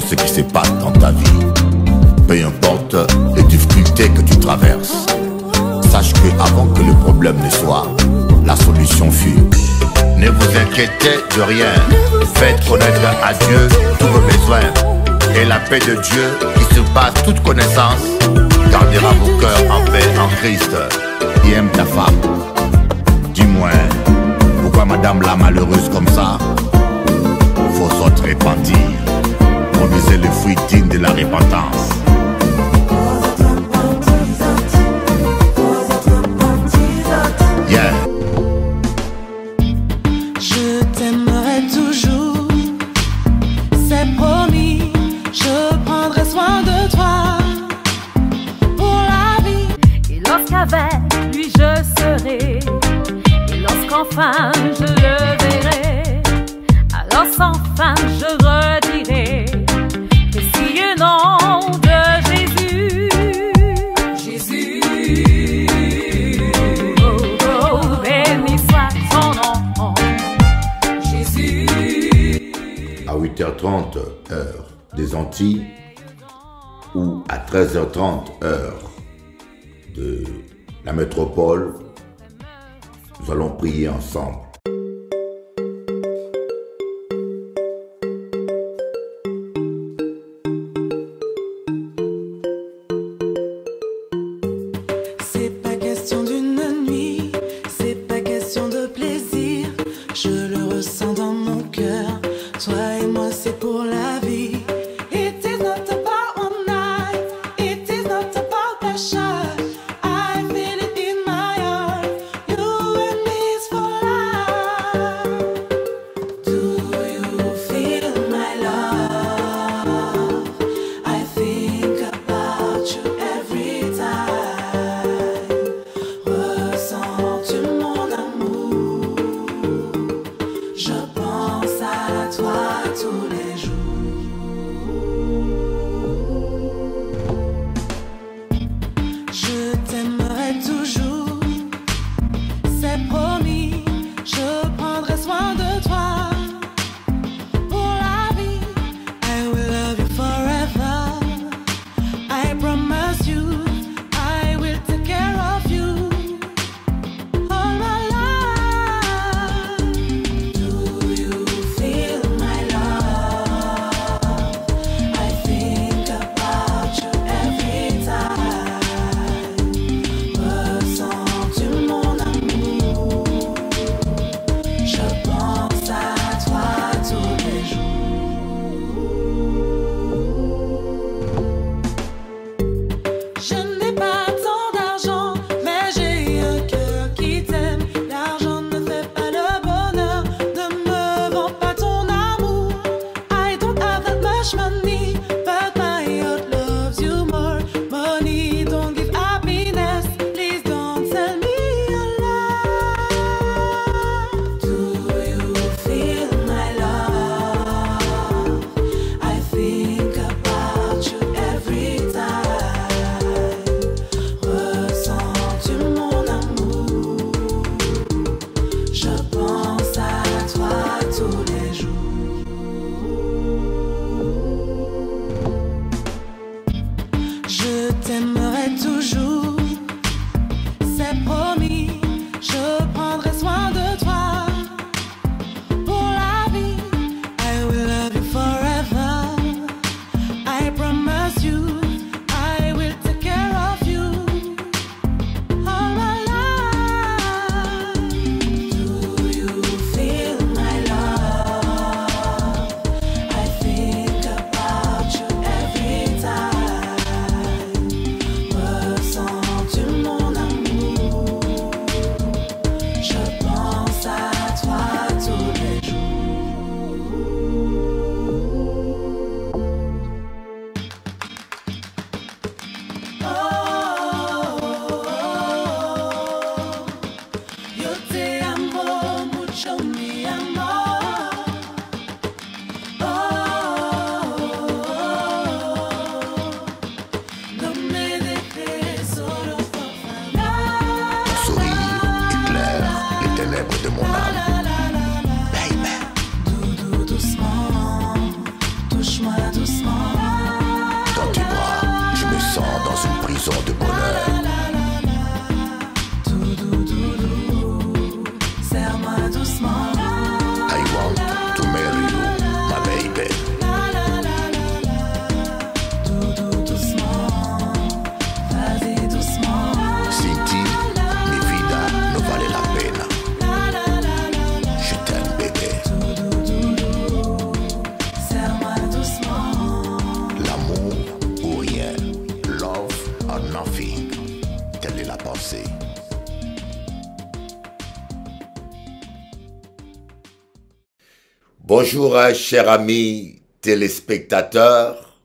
ce qui se passe dans ta vie, peu importe les difficultés que tu traverses, sache que avant que le problème ne soit, la solution fut. Ne vous inquiétez de rien, faites connaître à Dieu tous vos besoins. Et la paix de Dieu, qui surpasse toute connaissance, gardera vos cœurs en paix en Christ. Qui aime ta femme Du moins, pourquoi madame la malheureuse comme ça Faut se répandir improviser les fruits dignes de la repentance. Yeah. 13h30 heure de la métropole, nous allons prier ensemble. Bonjour, hein, chers amis téléspectateurs.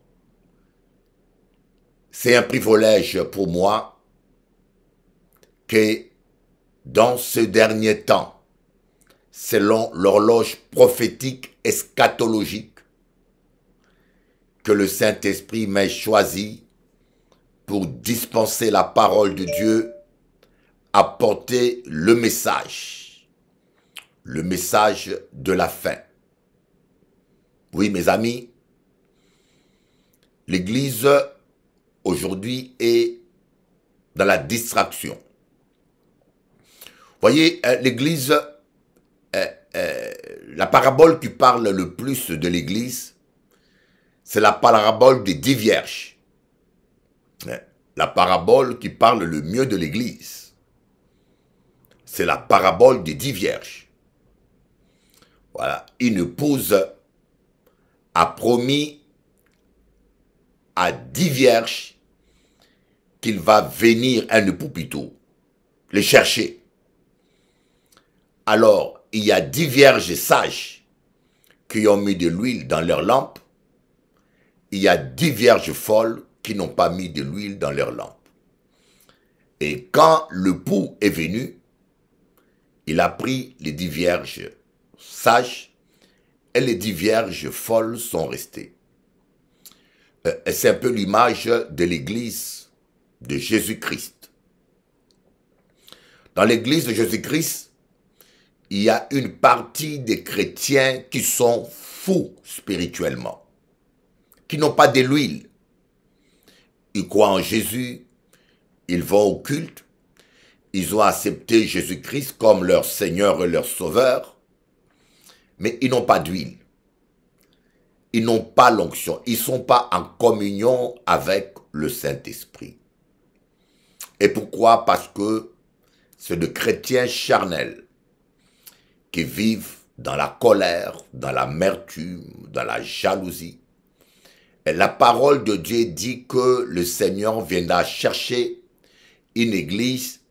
C'est un privilège pour moi que dans ce dernier temps, selon l'horloge prophétique eschatologique, que le Saint-Esprit m'ait choisi pour dispenser la parole de Dieu, apporter le message, le message de la fin. Oui, mes amis, l'Église aujourd'hui est dans la distraction. Voyez, euh, l'Église, euh, euh, la parabole qui parle le plus de l'Église, c'est la parabole des dix vierges. Hein, la parabole qui parle le mieux de l'Église, c'est la parabole des dix vierges. Voilà, il ne pose a promis à dix vierges qu'il va venir un poupiteau les chercher. Alors, il y a dix vierges sages qui ont mis de l'huile dans leurs lampes. Il y a dix vierges folles qui n'ont pas mis de l'huile dans leurs lampes. Et quand le pou est venu, il a pris les dix vierges sages et les dix vierges folles sont restées. Euh, c'est un peu l'image de l'Église de Jésus-Christ. Dans l'Église de Jésus-Christ, il y a une partie des chrétiens qui sont fous spirituellement, qui n'ont pas de l'huile. Ils croient en Jésus, ils vont au culte, ils ont accepté Jésus-Christ comme leur Seigneur et leur Sauveur, mais ils n'ont pas d'huile. Ils n'ont pas l'onction. Ils ne sont pas en communion avec le Saint-Esprit. Et pourquoi Parce que c'est de chrétiens charnels qui vivent dans la colère, dans l'amertume, dans la jalousie. Et la parole de Dieu dit que le Seigneur viendra chercher une église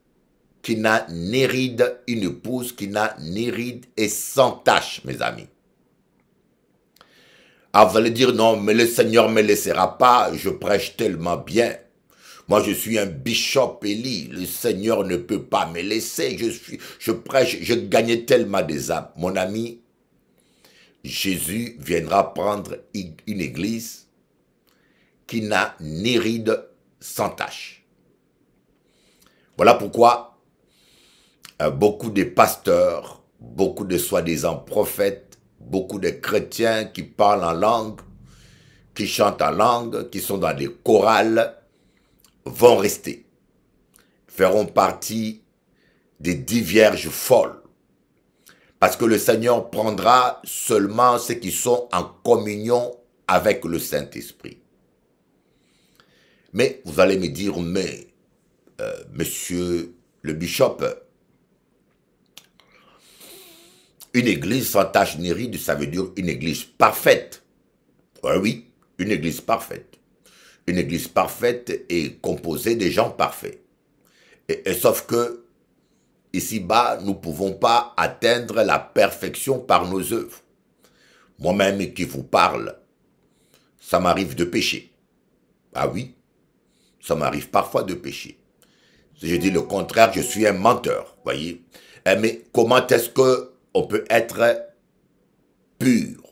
qui n'a ni ride, une épouse qui n'a ni ride et sans tache, mes amis. Ah, vous allez dire non, mais le Seigneur me laissera pas, je prêche tellement bien. Moi, je suis un bishop Élie. Le Seigneur ne peut pas me laisser. Je, suis, je prêche, je gagne tellement des âmes. Mon ami, Jésus viendra prendre une église qui n'a ni ride sans tache. Voilà pourquoi euh, beaucoup de pasteurs, beaucoup de soi-disant prophètes, beaucoup de chrétiens qui parlent en langue, qui chantent en langue, qui sont dans des chorales, vont rester, feront partie des dix vierges folles. Parce que le Seigneur prendra seulement ceux qui sont en communion avec le Saint-Esprit. Mais vous allez me dire, mais, euh, monsieur le bishop, Une église sans tache ni ça veut dire une église parfaite. Ah oui, une église parfaite. Une église parfaite est composée des gens parfaits. Et, sauf que, ici-bas, nous ne pouvons pas atteindre la perfection par nos œuvres. Moi-même qui vous parle, ça m'arrive de pécher. Ah oui, ça m'arrive parfois de pécher. Si je dis le contraire, je suis un menteur, voyez. Eh, mais comment est-ce que on peut être pur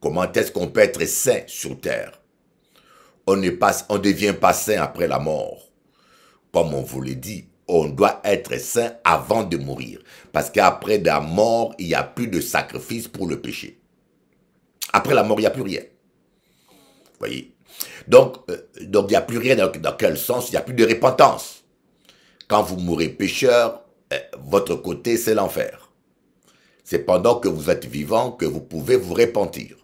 Comment est-ce qu'on peut être saint sur terre On ne passe, on devient pas saint après la mort. Comme on vous l'a dit, on doit être saint avant de mourir. Parce qu'après la mort, il n'y a plus de sacrifice pour le péché. Après la mort, il n'y a plus rien. Vous voyez Donc, euh, donc il n'y a plus rien. Dans, quel sens Il n'y a plus de repentance. Quand vous mourrez pécheur, euh, votre côté, c'est l'enfer. C'est pendant que vous êtes vivant que vous pouvez vous repentir.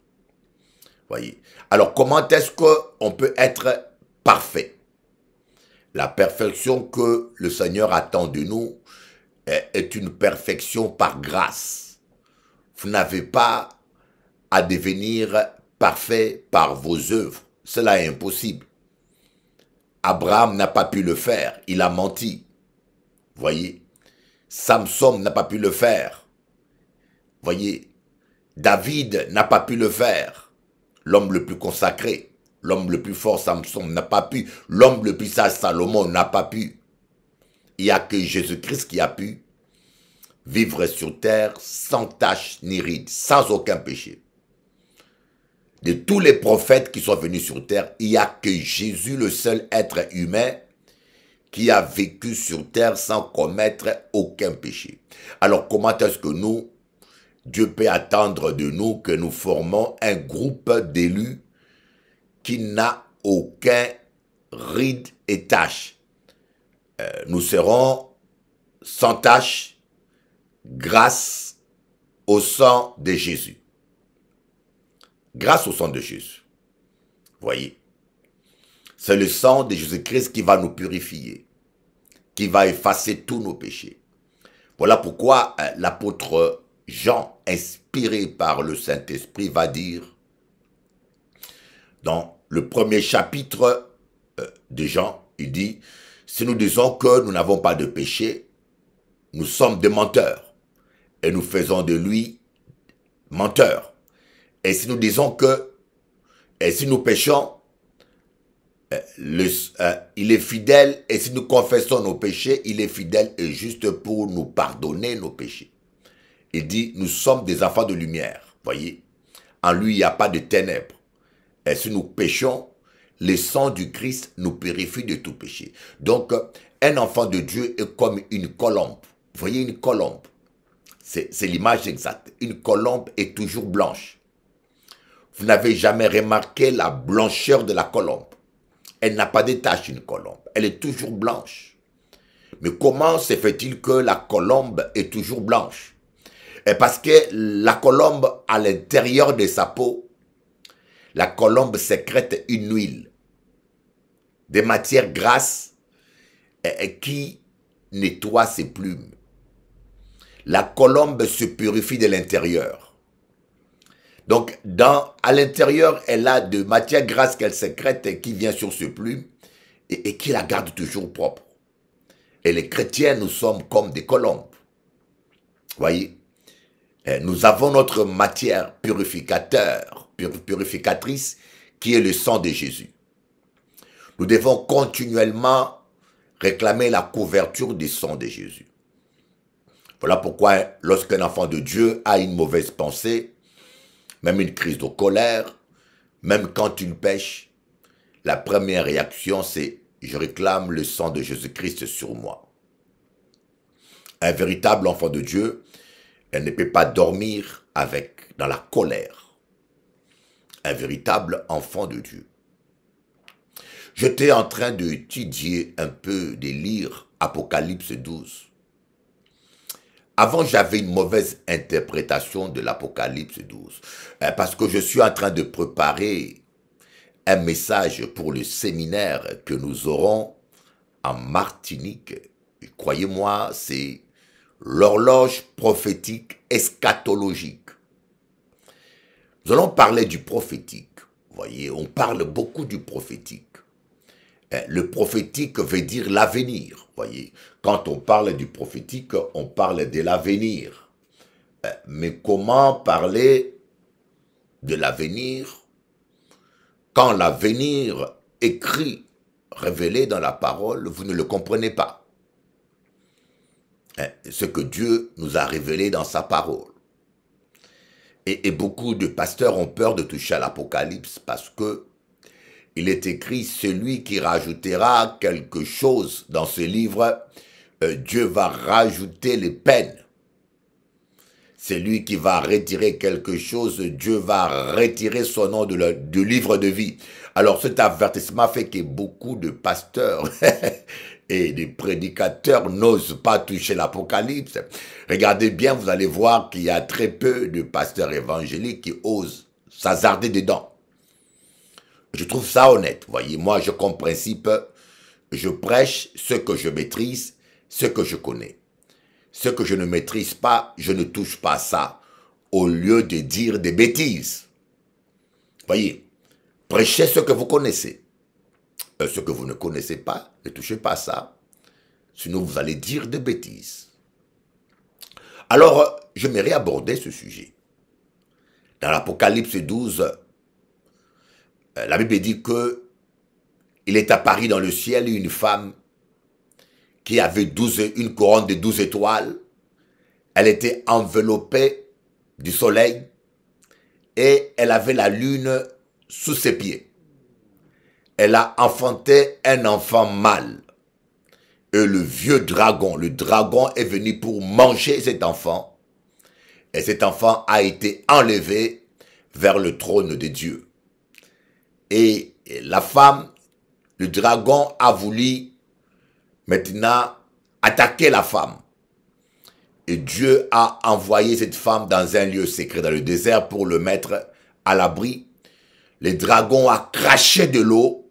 Voyez. Alors, comment est-ce qu'on peut être parfait La perfection que le Seigneur attend de nous est une perfection par grâce. Vous n'avez pas à devenir parfait par vos œuvres. Cela est impossible. Abraham n'a pas pu le faire. Il a menti. Voyez. Samson n'a pas pu le faire Voyez, David n'a pas pu le faire. L'homme le plus consacré, l'homme le plus fort, Samson, n'a pas pu. L'homme le plus sage, Salomon, n'a pas pu. Il n'y a que Jésus-Christ qui a pu vivre sur terre sans tache ni ride, sans aucun péché. De tous les prophètes qui sont venus sur terre, il n'y a que Jésus, le seul être humain, qui a vécu sur terre sans commettre aucun péché. Alors comment est-ce que nous, Dieu peut attendre de nous que nous formons un groupe d'élus qui n'a aucun ride et tâche. Euh, nous serons sans tâche grâce au sang de Jésus. Grâce au sang de Jésus. Voyez, c'est le sang de Jésus-Christ qui va nous purifier, qui va effacer tous nos péchés. Voilà pourquoi euh, l'apôtre Jean, inspiré par le Saint-Esprit, va dire dans le premier chapitre euh, de Jean, il dit, si nous disons que nous n'avons pas de péché, nous sommes des menteurs et nous faisons de lui menteur. Et si nous disons que, et si nous péchons, euh, euh, il est fidèle et si nous confessons nos péchés, il est fidèle et juste pour nous pardonner nos péchés il dit, nous sommes des enfants de lumière. Voyez, en lui, il n'y a pas de ténèbres. Et si nous péchons, le sang du Christ nous purifie de tout péché. Donc, un enfant de Dieu est comme une colombe. Voyez une colombe. C'est l'image exacte. Une colombe est toujours blanche. Vous n'avez jamais remarqué la blancheur de la colombe. Elle n'a pas de taches, une colombe. Elle est toujours blanche. Mais comment se fait-il que la colombe est toujours blanche et parce que la colombe, à l'intérieur de sa peau, la colombe sécrète une huile, des matières grasses qui nettoie ses plumes. La colombe se purifie de l'intérieur. Donc, dans, à l'intérieur, elle a de matières grasses qu'elle sécrète et qui vient sur ses plumes et, et qui la garde toujours propre. Et les chrétiens, nous sommes comme des colombes. Voyez eh, nous avons notre matière purificateur, purificatrice, qui est le sang de Jésus. Nous devons continuellement réclamer la couverture du sang de Jésus. Voilà pourquoi lorsqu'un enfant de Dieu a une mauvaise pensée, même une crise de colère, même quand il pêche, la première réaction c'est je réclame le sang de Jésus-Christ sur moi. Un véritable enfant de Dieu elle ne peut pas dormir avec, dans la colère. Un véritable enfant de Dieu. J'étais en train de un peu, de lire Apocalypse 12. Avant, j'avais une mauvaise interprétation de l'Apocalypse 12, hein, parce que je suis en train de préparer un message pour le séminaire que nous aurons en Martinique. Croyez-moi, c'est l'horloge prophétique eschatologique. Nous allons parler du prophétique. Vous voyez, on parle beaucoup du prophétique. Eh, le prophétique veut dire l'avenir. Voyez, quand on parle du prophétique, on parle de l'avenir. Eh, mais comment parler de l'avenir quand l'avenir écrit, révélé dans la parole, vous ne le comprenez pas Hein, ce que Dieu nous a révélé dans sa parole. Et, beaucoup de pasteurs ont peur de toucher à l'Apocalypse parce que il est écrit celui qui rajoutera quelque chose dans ce livre, euh, Dieu va rajouter les peines c'est lui qui va retirer quelque chose, Dieu va retirer son nom de du livre de vie. Alors cet avertissement fait que beaucoup de pasteurs et de prédicateurs n'osent pas toucher l'Apocalypse. Regardez bien, vous allez voir qu'il y a très peu de pasteurs évangéliques qui osent s'hazarder dedans. Je trouve ça honnête, voyez. Moi, je comprends principe, je prêche ce que je maîtrise, ce que je connais. Ce que je ne maîtrise pas, je ne touche pas ça, au lieu de dire des bêtises. Voyez, prêchez ce que vous connaissez. Euh, ce que vous ne connaissez pas, ne touchez pas ça, sinon vous allez dire des bêtises. Alors, j'aimerais aborder ce sujet. Dans l'Apocalypse 12, euh, la Bible dit que il est apparu dans le ciel une femme qui avait une couronne de douze étoiles. Elle était enveloppée du soleil et elle avait la lune sous ses pieds. Elle a enfanté un enfant mâle. Et le vieux dragon, le dragon est venu pour manger cet enfant. Et cet enfant a été enlevé vers le trône de Dieu. Et la femme, le dragon a voulu maintenant attaquer la femme. Et Dieu a envoyé cette femme dans un lieu secret, dans le désert, pour le mettre à l'abri. Les dragons a craché de l'eau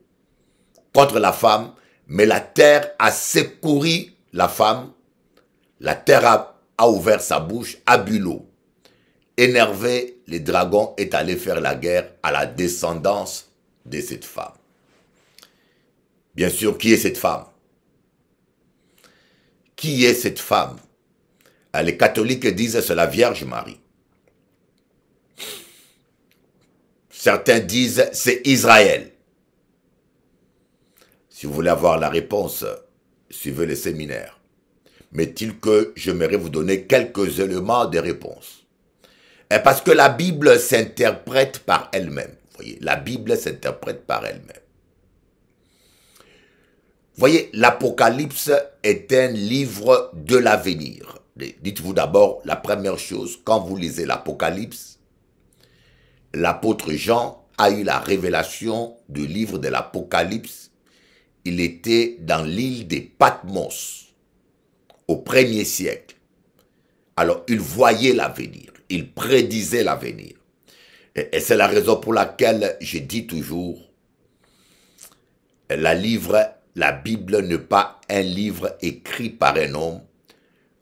contre la femme, mais la terre a secouru la femme. La terre a, ouvert sa bouche, a bu l'eau. Énervé, les dragons est allé faire la guerre à la descendance de cette femme. Bien sûr, qui est cette femme qui est cette femme ah, Les catholiques disent c'est la Vierge Marie. Certains disent c'est Israël. Si vous voulez avoir la réponse, suivez les séminaires. Mais il que j'aimerais vous donner quelques éléments de réponse. Eh, parce que la Bible s'interprète par elle-même. Voyez, la Bible s'interprète par elle-même voyez, l'Apocalypse est un livre de l'avenir. Dites-vous d'abord la première chose, quand vous lisez l'Apocalypse, l'apôtre Jean a eu la révélation du livre de l'Apocalypse. Il était dans l'île des Patmos au premier siècle. Alors il voyait l'avenir, il prédisait l'avenir. Et, et c'est la raison pour laquelle je dis toujours, la livre la Bible n'est pas un livre écrit par un homme,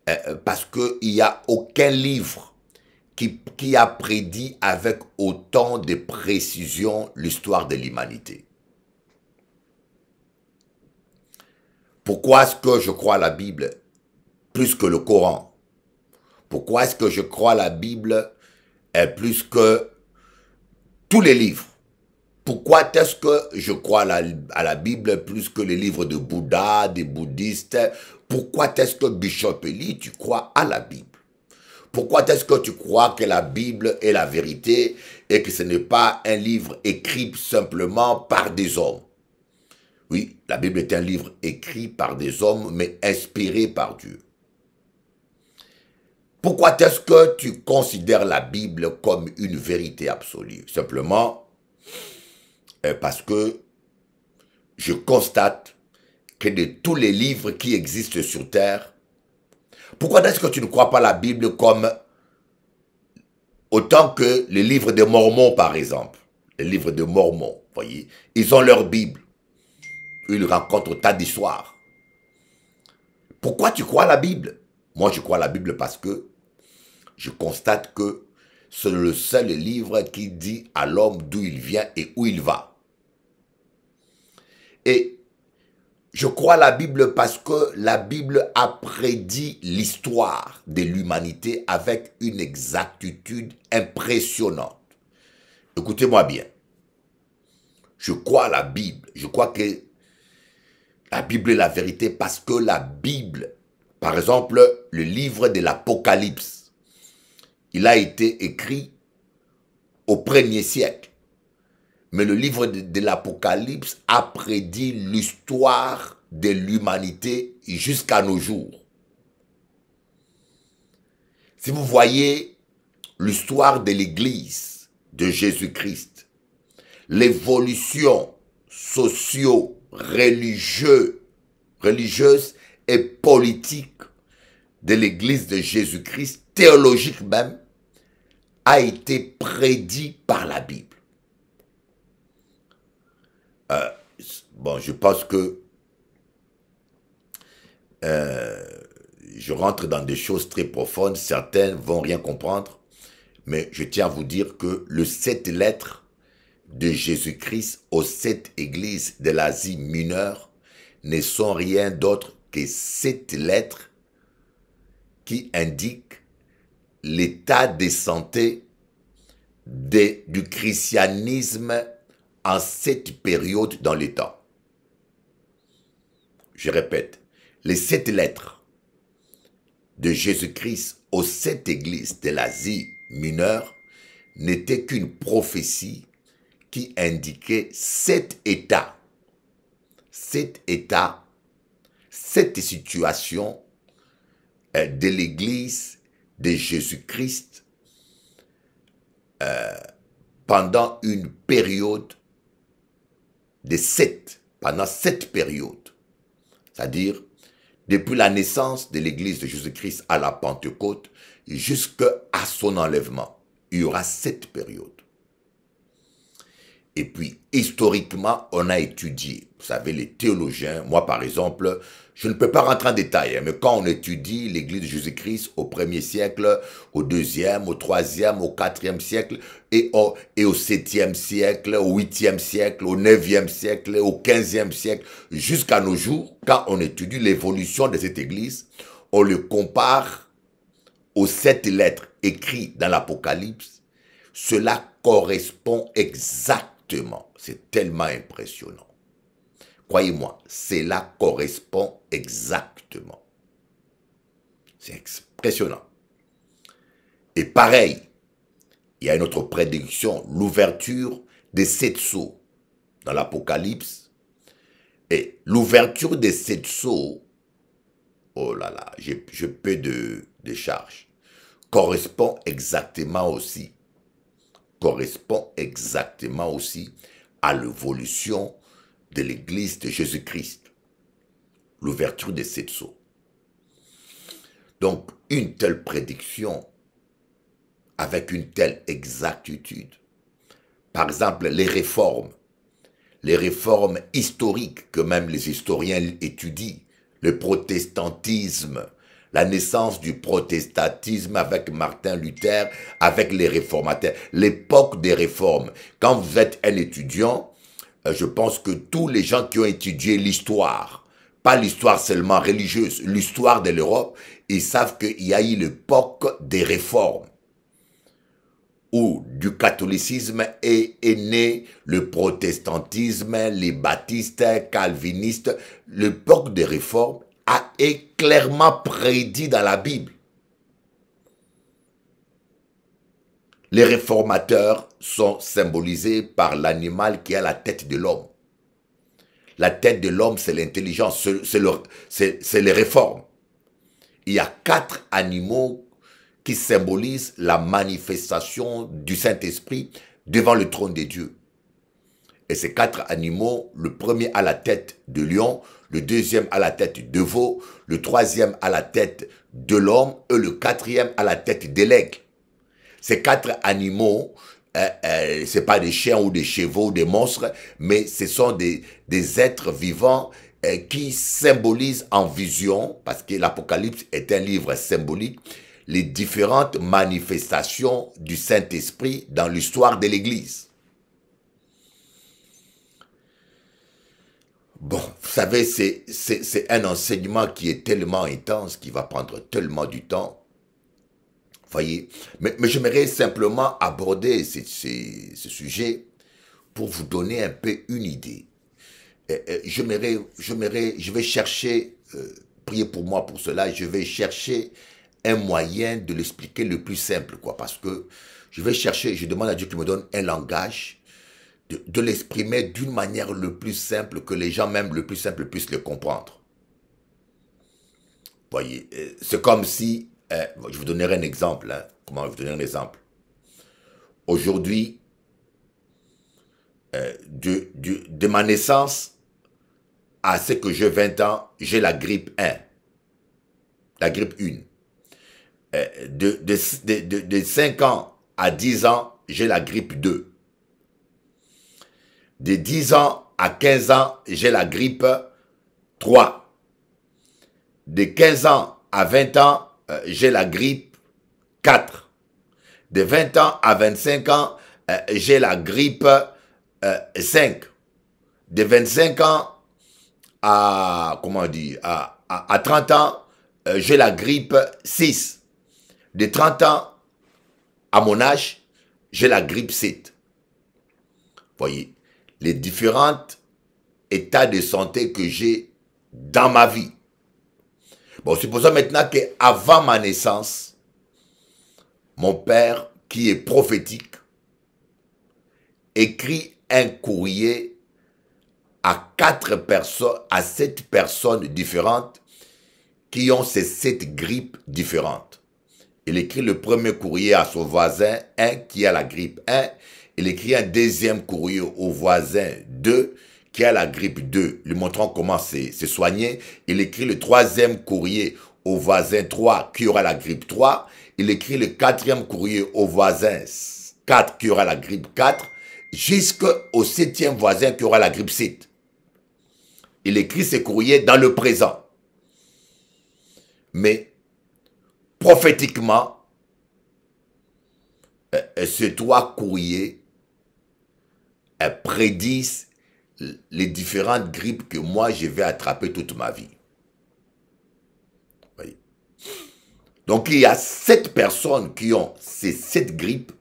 euh, euh, parce qu'il n'y a aucun livre qui, qui a prédit avec autant de précision l'histoire de l'humanité. Pourquoi est-ce que je crois la Bible plus que le Coran Pourquoi est-ce que je crois la Bible euh, plus que tous les livres pourquoi est-ce que je crois à la, Bible plus que les livres de Bouddha, des bouddhistes Pourquoi est-ce que Bishop Eli, tu crois à la Bible Pourquoi est-ce que tu crois que la Bible est la vérité et que ce n'est pas un livre écrit simplement par des hommes Oui, la Bible est un livre écrit par des hommes, mais inspiré par Dieu. Pourquoi est-ce que tu considères la Bible comme une vérité absolue Simplement, euh, parce que je constate que de tous les livres qui existent sur Terre, pourquoi est-ce que tu ne crois pas la Bible comme autant que les livres de Mormons, par exemple Les livres de Mormons, voyez, ils ont leur Bible. Ils racontent tas d'histoires. Pourquoi tu crois la Bible Moi, je crois la Bible parce que je constate que c'est le seul livre qui dit à l'homme d'où il vient et où il va. Et je crois la Bible parce que la Bible a prédit l'histoire de l'humanité avec une exactitude impressionnante. Écoutez-moi bien. Je crois la Bible. Je crois que la Bible est la vérité parce que la Bible, par exemple, le livre de l'Apocalypse, il a été écrit au premier siècle. Mais le livre de, l'Apocalypse a prédit l'histoire de l'humanité jusqu'à nos jours. Si vous voyez l'histoire de l'Église de Jésus-Christ, l'évolution socio religieuse et politique de l'Église de Jésus-Christ, théologique même, a été prédit par la Bible. Euh, bon, je pense que euh, je rentre dans des choses très profondes, certaines vont rien comprendre, mais je tiens à vous dire que le sept lettres de Jésus-Christ aux sept églises de l'Asie mineure ne sont rien d'autre que sept lettres qui indiquent l'état de santé du christianisme en cette période dans l'État. temps. Je répète, les sept lettres de Jésus-Christ aux sept églises de l'Asie mineure n'étaient qu'une prophétie qui indiquait cet état, cet état, cette situation euh, de l'Église de Jésus-Christ euh, pendant une période de sept, pendant sept périodes. C'est-à-dire depuis la naissance de l'Église de Jésus-Christ à la Pentecôte jusqu'à son enlèvement. Il y aura sept périodes. Et puis, historiquement, on a étudié. Vous savez, les théologiens, moi par exemple, je ne peux pas rentrer en détail, hein, mais quand on étudie l'Église de Jésus-Christ au 1er siècle, au 2e, au 3e, au 4e siècle, et au, et au 7e siècle, au 8e siècle, au 9e siècle, au 15e siècle, jusqu'à nos jours, quand on étudie l'évolution de cette Église, on le compare aux sept lettres écrites dans l'Apocalypse. Cela correspond exactement c'est tellement impressionnant. Croyez-moi, cela correspond exactement. C'est impressionnant. Et pareil, il y a une autre prédiction, l'ouverture des sept sceaux dans l'Apocalypse. Et l'ouverture des sept sceaux, oh là là, j'ai peu de charges, correspond exactement aussi correspond exactement aussi à l'évolution de l'Église de Jésus-Christ, l'ouverture de cette sceaux. Donc, une telle prédiction avec une telle exactitude. Par exemple, les réformes, les réformes historiques que même les historiens étudient, le protestantisme, la naissance du protestantisme avec Martin Luther, avec les réformateurs, l'époque des réformes. Quand vous êtes un étudiant, euh, je pense que tous les gens qui ont étudié l'histoire, pas l'histoire seulement religieuse, l'histoire de l'Europe, ils savent qu'il y a eu l'époque des réformes où du catholicisme est, est, né le protestantisme, les baptistes, calvinistes. L'époque des réformes est clairement prédit dans la Bible. Les réformateurs sont symbolisés par l'animal qui a la tête de l'homme. La tête de l'homme, c'est l'intelligence, c'est les réformes. Il y a quatre animaux qui symbolisent la manifestation du Saint-Esprit devant le trône des dieux. Et ces quatre animaux, le premier a la tête de lion, le deuxième à la tête de veau, le troisième à la tête de l'homme et le quatrième à la tête de Ces quatre animaux, euh, euh, ce ne pas des chiens ou des chevaux, ou des monstres, mais ce sont des, êtres vivants euh, qui symbolisent en vision, parce que l'Apocalypse est un livre symbolique, les différentes manifestations du Saint-Esprit dans l'histoire de l'Église. Bon, vous savez, c'est un enseignement qui est tellement intense, qui va prendre tellement du temps. voyez, mais, j'aimerais simplement aborder ce, sujet pour vous donner un peu une idée. Euh, euh, j'aimerais, je vais chercher, euh, priez pour moi pour cela, je vais chercher un moyen de l'expliquer le plus simple, quoi, parce que je vais chercher, je demande à Dieu qu'il me donne un langage de, l'exprimer d'une manière le plus simple, que les gens même le plus simple puissent le comprendre. Voyez, euh, c'est comme si, euh, je vous donnerai un exemple, hein. comment je vous donner un exemple. Aujourd'hui, euh, de, de, ma naissance à ce que j'ai 20 ans, j'ai la grippe 1, la grippe 1. de, de, de 5 ans à 10 ans, j'ai la grippe 2 de 10 ans à 15 ans, j'ai la grippe 3. De 15 ans à 20 ans, euh, j'ai la grippe 4. De 20 ans à 25 ans, euh, j'ai la grippe 5. Euh, de 25 ans à, comment à, à 30 ans, j'ai la grippe 6. De 30 ans à mon âge, j'ai la grippe 7. Voyez les différents états de santé que j'ai dans ma vie. Bon, supposons maintenant qu'avant ma naissance, mon père, qui est prophétique, écrit un courrier à quatre personnes, à sept personnes différentes qui ont ces sept grippes différentes. Il écrit le premier courrier à son voisin, un qui a la grippe 1, il écrit un deuxième courrier au voisin 2 qui a la grippe 2, lui montrant comment se soigné. Il écrit le troisième courrier au voisin 3 qui aura la grippe 3. Il écrit le quatrième courrier au voisin 4 qui aura la grippe 4, jusqu'au septième voisin qui aura la grippe 7. Il écrit ces courriers dans le présent. Mais prophétiquement, euh, euh, ces trois courriers elles prédisent les différentes grippes que moi je vais attraper toute ma vie. Donc il y a sept personnes qui ont ces sept grippes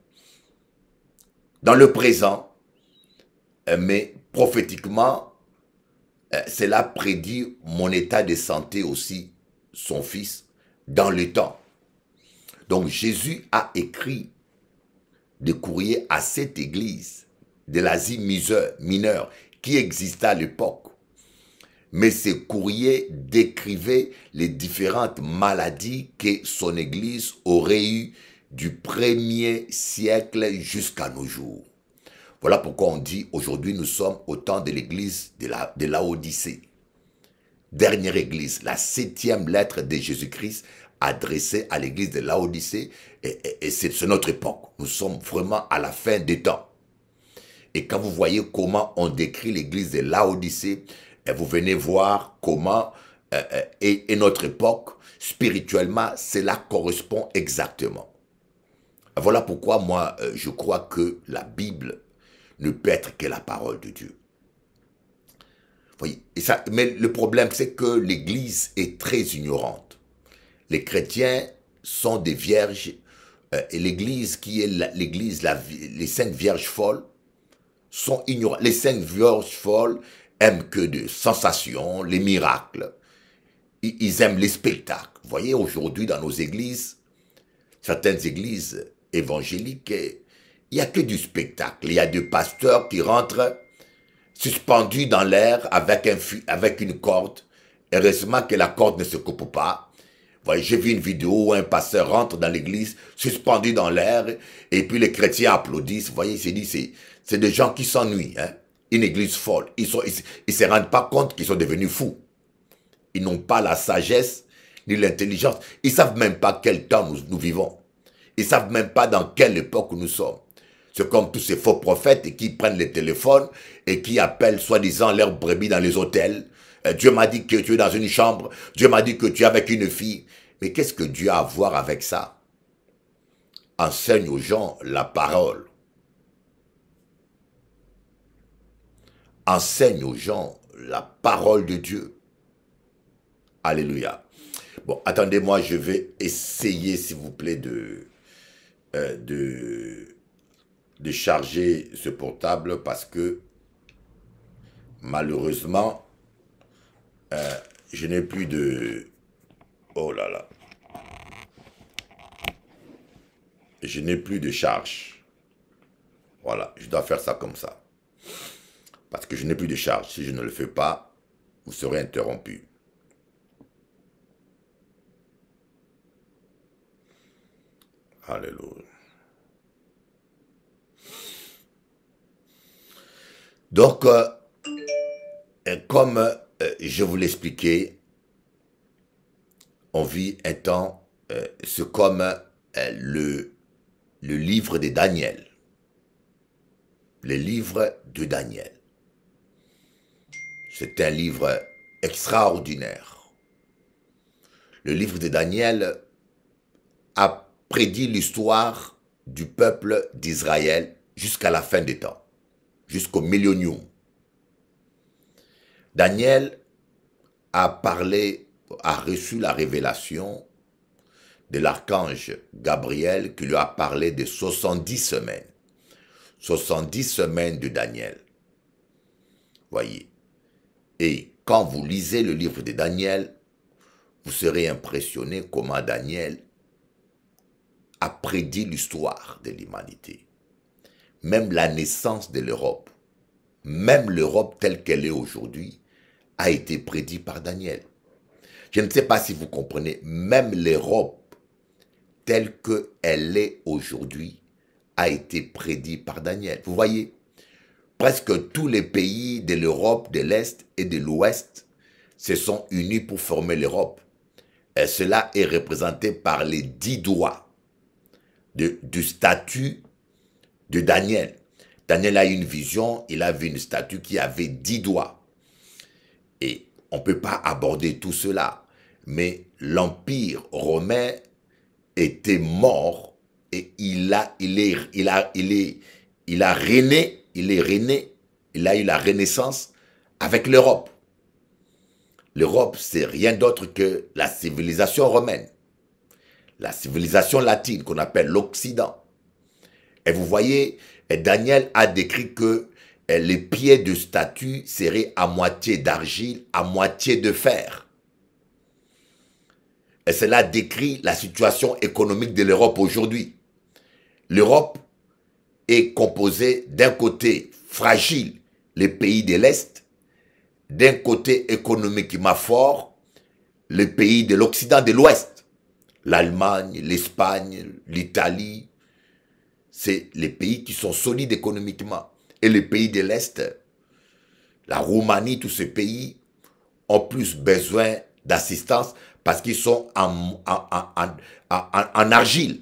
dans le présent, euh, mais prophétiquement, euh, cela prédit mon état de santé aussi, son fils, dans le temps. Donc Jésus a écrit des courriers à cette église de l'Asie mineure qui existait à l'époque. Mais ces courriers décrivaient les différentes maladies que son Église aurait eues du premier siècle jusqu'à nos jours. Voilà pourquoi on dit aujourd'hui nous sommes au temps de l'église de la, de Dernière église, la septième lettre de Jésus-Christ adressée à l'église de l'Odyssée. Et, et c'est notre époque. Nous sommes vraiment à la fin des temps. Et quand vous voyez comment on décrit l'église de Laodicée, et eh, vous venez voir comment, euh, euh, et, notre époque, spirituellement, cela correspond exactement. Voilà pourquoi moi, euh, je crois que la Bible ne peut être que la parole de Dieu. Voyez, ça, mais le problème, c'est que l'Église est très ignorante. Les chrétiens sont des vierges, et l'Église qui est l'Église, les saintes vierges folles, sont ignorants. Les cinq vierges folles aiment que de sensations, les miracles. Ils aiment les spectacles. Vous voyez, aujourd'hui, dans nos églises, certaines églises évangéliques, il n'y a que du spectacle. Il y a des pasteurs qui rentrent suspendus dans l'air avec, un, avec une corde. Heureusement que la corde ne se coupe pas. voyez, J'ai vu une vidéo où un pasteur rentre dans l'église, suspendu dans l'air, et puis les chrétiens applaudissent. Vous voyez, c'est dit, c'est des gens qui s'ennuient. Hein. Une église folle. Ils ne ils, se rendent pas compte qu'ils sont devenus fous. Ils n'ont pas la sagesse ni l'intelligence. Ils ne savent même pas quel temps nous, vivons. Ils ne savent même pas dans quelle époque nous sommes. C'est comme tous ces faux prophètes qui prennent les téléphones et qui appellent soi-disant leurs brebis dans les hôtels. Euh, Dieu m'a dit que tu es dans une chambre. Dieu m'a dit que tu es avec une fille. Mais qu'est-ce que Dieu a à voir avec ça Enseigne aux gens la parole. enseigne aux gens la parole de Dieu. Alléluia. Bon, attendez-moi, je vais essayer, s'il vous plaît, euh, de, de, charger ce portable parce que malheureusement, euh, je n'ai plus de... Oh là là. Je n'ai plus de charge. Voilà, je dois faire ça comme ça parce que je n'ai plus de charge. Si je ne le fais pas, vous serez interrompu. Alléluia. Donc, euh, comme euh, je vous l'expliquais, on vit un temps, euh, c'est comme le, le livre de Daniel. Le livre de Daniel. C'est un livre extraordinaire. Le livre de Daniel a prédit l'histoire du peuple d'Israël jusqu'à la fin des temps, jusqu'au millénium. Daniel a parlé, a reçu la révélation de l'archange Gabriel qui lui a parlé de 70 semaines. 70 semaines de Daniel. Voyez. Et quand vous lisez le livre de Daniel, vous serez impressionné comment Daniel a prédit l'histoire de l'humanité, même la naissance de l'Europe, même l'Europe telle qu'elle est aujourd'hui, a été prédit par Daniel. Je ne sais pas si vous comprenez, même l'Europe telle qu'elle est aujourd'hui a été prédit par Daniel. Vous voyez, Presque tous les pays de l'Europe de l'Est et de l'Ouest se sont unis pour former l'Europe. Et cela est représenté par les dix doigts du statut de Daniel. Daniel a une vision, il vu une statue qui avait dix doigts. Et on ne peut pas aborder tout cela. Mais l'Empire romain était mort et il a, il est, il a, il est, il a régné il est rené, il a eu la renaissance avec l'Europe. L'Europe, c'est rien d'autre que la civilisation romaine, la civilisation latine qu'on appelle l'Occident. Et vous voyez, Daniel a décrit que les pieds de statue seraient à moitié d'argile, à moitié de fer. Et cela décrit la situation économique de l'Europe aujourd'hui. L'Europe est composé d'un côté fragile, les pays de l'Est, d'un côté économiquement fort, les pays de l'Occident, de l'Ouest, l'Allemagne, l'Espagne, l'Italie, c'est les pays qui sont solides économiquement. Et les pays de l'Est, la Roumanie, tous ces pays ont plus besoin d'assistance parce qu'ils sont en, argile.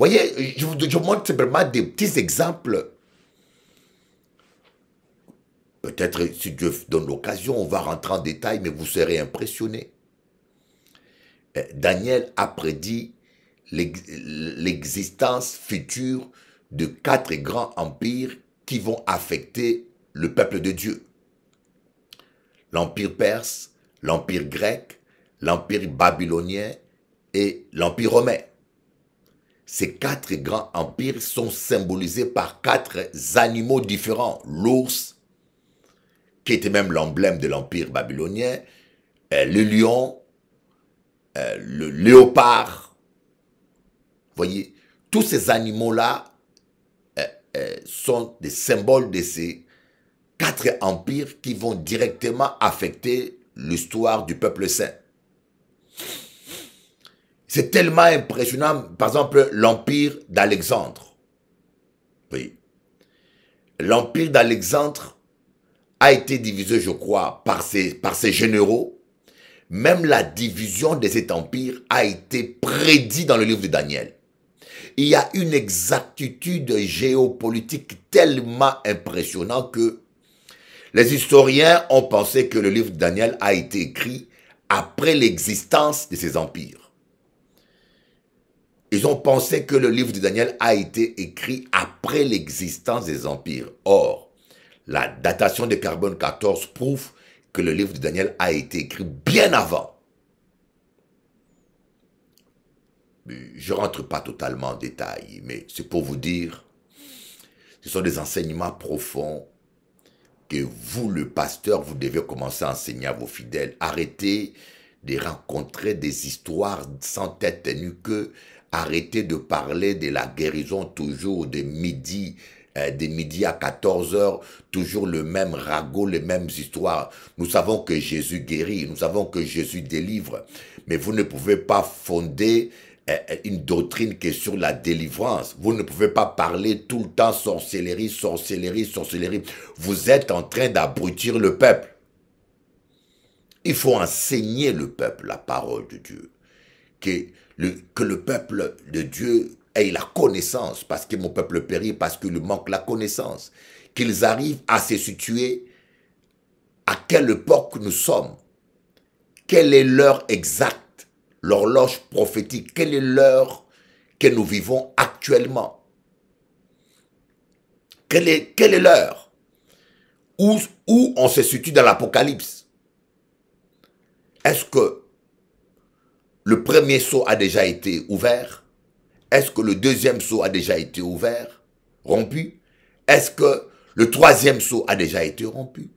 Voyez, je vous montre simplement des petits exemples. Peut-être si Dieu donne l'occasion, on va rentrer en détail, mais vous serez impressionnés. Euh, Daniel a prédit l'existence future de quatre grands empires qui vont affecter le peuple de Dieu. L'empire perse, l'empire grec, l'empire babylonien et l'empire romain. Ces quatre grands empires sont symbolisés par quatre animaux différents. L'ours, qui était même l'emblème de l'empire babylonien, euh, le lion, euh, le léopard. Voyez, tous ces animaux-là euh, sont des symboles de ces quatre empires qui vont directement affecter l'histoire du peuple saint. C'est tellement impressionnant, par exemple, l'empire d'Alexandre. Oui. L'empire d'Alexandre a été divisé, je crois, par ses, par ses généraux. Même la division de cet empire a été prédit dans le livre de Daniel. Il y a une exactitude géopolitique tellement impressionnante que les historiens ont pensé que le livre de Daniel a été écrit après l'existence de ces empires. Ils ont pensé que le livre de Daniel a été écrit après l'existence des empires. Or, la datation de carbone 14 prouve que le livre de Daniel a été écrit bien avant. Je ne rentre pas totalement en détail, mais c'est pour vous dire, ce sont des enseignements profonds que vous, le pasteur, vous devez commencer à enseigner à vos fidèles. Arrêtez de rencontrer des histoires sans tête tenue que Arrêtez de parler de la guérison toujours de midi, euh, midi à 14 h toujours le même ragot, les mêmes histoires. Nous savons que Jésus guérit, nous savons que Jésus délivre, mais vous ne pouvez pas fonder euh, euh, une doctrine qui est sur la délivrance. Vous ne pouvez pas parler tout le temps sorcellerie, sorcellerie, sorcellerie. Vous êtes en train d'abrutir le peuple. Il faut enseigner le peuple la parole de Dieu. Que que le peuple de Dieu ait la connaissance, parce que mon peuple périt, parce qu'il manque la connaissance, qu'ils arrivent à se situer à quelle époque nous sommes, quelle est l'heure exacte, l'horloge prophétique, quelle est l'heure que nous vivons actuellement, quelle est, quelle est l'heure où, où on se situe dans l'Apocalypse. Est-ce que le premier saut a déjà été ouvert Est-ce que le deuxième saut a déjà été ouvert Rompu Est-ce que le troisième saut a déjà été rompu